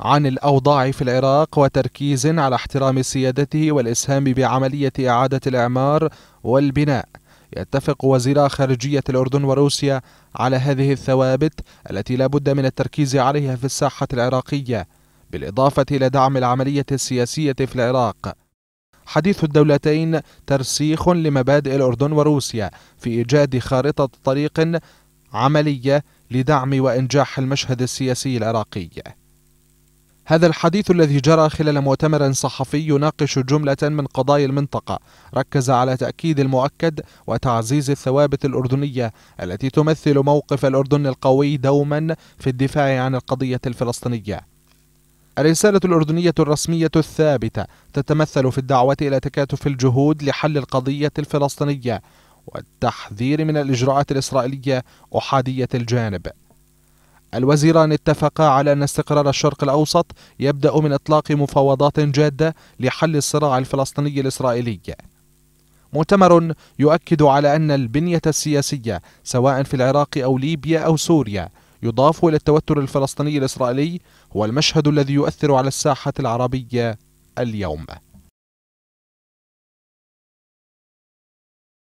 عن الأوضاع في العراق وتركيز على احترام سيادته والإسهام بعملية إعادة الإعمار والبناء يتفق وزيرا خارجية الأردن وروسيا على هذه الثوابت التي لا بد من التركيز عليها في الساحة العراقية بالإضافة إلى دعم العملية السياسية في العراق حديث الدولتين ترسيخ لمبادئ الأردن وروسيا في إيجاد خارطة طريق عملية لدعم وإنجاح المشهد السياسي العراقي هذا الحديث الذي جرى خلال مؤتمر صحفي يناقش جملة من قضايا المنطقة ركز على تأكيد المؤكد وتعزيز الثوابت الأردنية التي تمثل موقف الأردن القوي دوما في الدفاع عن القضية الفلسطينية الرسالة الأردنية الرسمية الثابتة تتمثل في الدعوة إلى تكاتف الجهود لحل القضية الفلسطينية والتحذير من الإجراءات الإسرائيلية أحادية الجانب الوزيران اتفقا على أن استقرار الشرق الأوسط يبدأ من إطلاق مفاوضات جادة لحل الصراع الفلسطيني الإسرائيلي مؤتمر يؤكد على أن البنية السياسية سواء في العراق أو ليبيا أو سوريا يضاف إلى التوتر الفلسطيني الإسرائيلي هو المشهد الذي يؤثر على الساحة العربية اليوم